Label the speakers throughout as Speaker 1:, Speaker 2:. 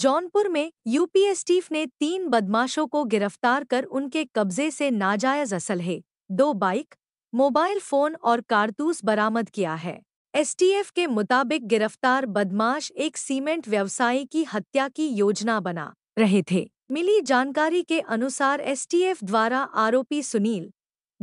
Speaker 1: जौनपुर में यूपीएसटीफ ने तीन बदमाशों को गिरफ्तार कर उनके कब्जे से नाजायज असल है दो बाइक मोबाइल फोन और कारतूस बरामद किया है एसटीएफ के मुताबिक गिरफ्तार बदमाश एक सीमेंट व्यवसायी की हत्या की योजना बना रहे थे मिली जानकारी के अनुसार एसटीएफ द्वारा आरोपी सुनील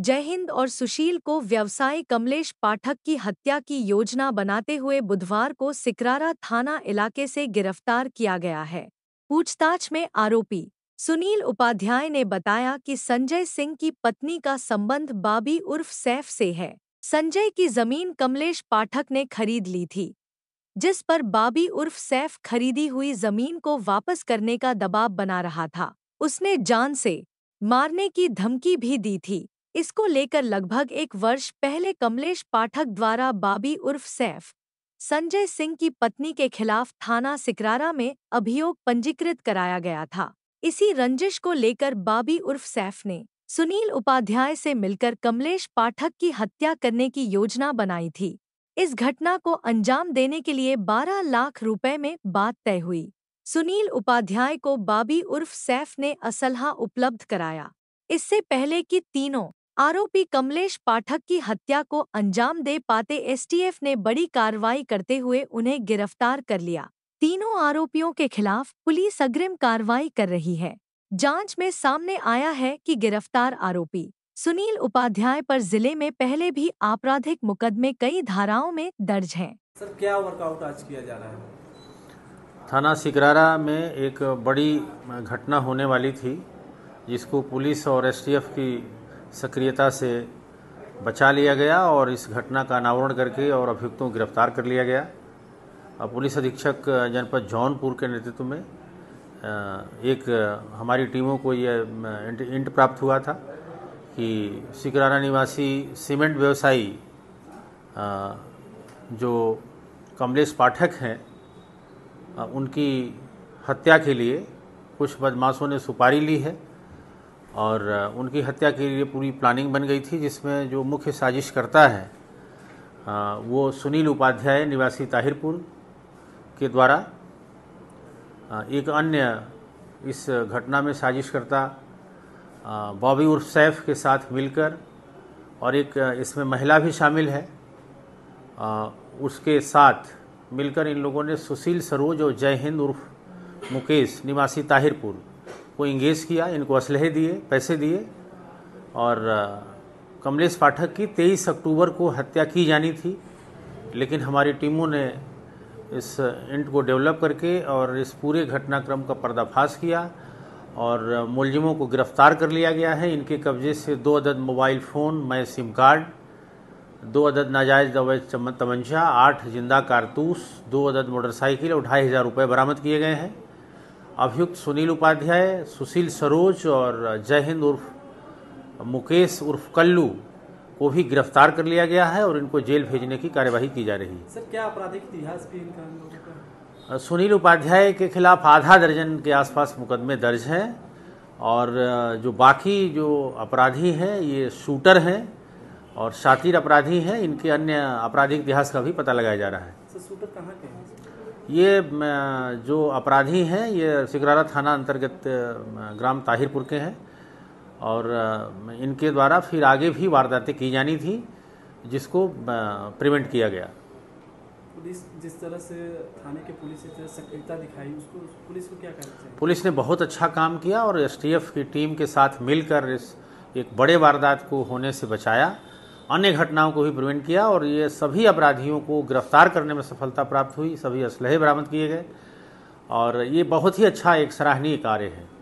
Speaker 1: जयहिंद और सुशील को व्यवसायी कमलेश पाठक की हत्या की योजना बनाते हुए बुधवार को सिकरारा थाना इलाके से गिरफ्तार किया गया है पूछताछ में आरोपी सुनील उपाध्याय ने बताया कि संजय सिंह की पत्नी का संबंध बाबी उर्फ सैफ से है संजय की जमीन कमलेश पाठक ने खरीद ली थी जिस पर बाबी उर्फ सैफ खरीदी हुई जमीन को वापस करने का दबाव बना रहा था उसने जान से मारने की धमकी भी दी थी इसको लेकर लगभग एक वर्ष पहले कमलेश पाठक द्वारा बाबी उर्फ सैफ संजय सिंह की पत्नी के खिलाफ थाना सिकरारा में अभियोग पंजीकृत कराया गया था इसी रंजिश को लेकर बाबी उर्फ सैफ ने सुनील उपाध्याय से मिलकर कमलेश पाठक की हत्या करने की योजना बनाई थी इस घटना को अंजाम देने के लिए 12 लाख रुपए में बात तय हुई सुनील उपाध्याय को बाबी उर्फ सैफ ने असलहा उपलब्ध कराया इससे पहले कि तीनों आरोपी कमलेश पाठक की हत्या को अंजाम दे पाते एसटीएफ ने बड़ी कार्रवाई करते हुए उन्हें गिरफ्तार कर लिया तीनों आरोपियों के खिलाफ पुलिस अग्रिम कार्रवाई कर रही है जांच में सामने आया है कि गिरफ्तार आरोपी सुनील उपाध्याय पर जिले में पहले भी आपराधिक मुकदमे कई धाराओं में दर्ज हैं।
Speaker 2: सर क्या वर्कआउट आज किया जा रहा है थाना सिकरारा में एक बड़ी घटना होने वाली थी जिसको पुलिस और एसटीएफ की सक्रियता से बचा लिया गया और इस घटना का अनावरण करके और अभियुक्तों को गिरफ्तार कर लिया गया अब पुलिस अधीक्षक जनपद जौनपुर के नेतृत्व में एक हमारी टीमों को यह इंट प्राप्त हुआ था कि सिकराना निवासी सीमेंट व्यवसायी जो कमलेश पाठक हैं उनकी हत्या के लिए कुछ बदमाशों ने सुपारी ली है और उनकी हत्या के लिए पूरी प्लानिंग बन गई थी जिसमें जो मुख्य साजिश करता है वो सुनील उपाध्याय निवासी ताहिरपुर के द्वारा एक अन्य इस घटना में साजिश करता बॉबी उर्फ सैफ के साथ मिलकर और एक इसमें महिला भी शामिल है उसके साथ मिलकर इन लोगों ने सुशील सरोज और जय हिंद उर्फ मुकेश निवासी ताहिरपुर को इंगेज किया इनको असलहे दिए पैसे दिए और कमलेश पाठक की 23 अक्टूबर को हत्या की जानी थी लेकिन हमारी टीमों ने इस इंट को डेवलप करके और इस पूरे घटनाक्रम का पर्दाफाश किया और मुलजिमों को गिरफ्तार कर लिया गया है इनके कब्जे से दो अदद मोबाइल फ़ोन मै सिम कार्ड दो अदद नाजायज़ दवैज तमंशा आठ जिंदा कारतूस दो अदद मोटरसाइकिल और ढाई हज़ार रुपये बरामद किए गए हैं अभियुक्त सुनील उपाध्याय सुशील सरोज और जय हिंद उर्फ मुकेश उर्फ कल्लू को भी गिरफ्तार कर लिया गया है और इनको जेल भेजने की कार्यवाही की जा रही है सर क्या आपराधिक इतिहास भी इनका सुनील उपाध्याय के खिलाफ आधा दर्जन के आसपास मुकदमे दर्ज हैं और जो बाकी जो अपराधी हैं ये शूटर हैं और शातिर अपराधी हैं इनके अन्य आपराधिक इतिहास का भी पता लगाया जा रहा है सर शूटर कहाँ के हैं ये जो अपराधी हैं ये सिगरारा थाना अंतर्गत ग्राम ताहिरपुर के हैं और इनके द्वारा फिर आगे भी वारदातें की जानी थी जिसको प्रिवेंट किया गया पुलिस जिस तरह से थाने के पुलिस सक्रियता दिखाई उसको पुलिस को क्या करना चाहिए पुलिस ने बहुत अच्छा काम किया और एसटीएफ की टीम के साथ मिलकर इस एक बड़े वारदात को होने से बचाया अन्य घटनाओं को भी प्रिवेंट किया और ये सभी अपराधियों को गिरफ्तार करने में सफलता प्राप्त हुई सभी असलहे बरामद किए गए और ये बहुत ही अच्छा एक सराहनीय कार्य है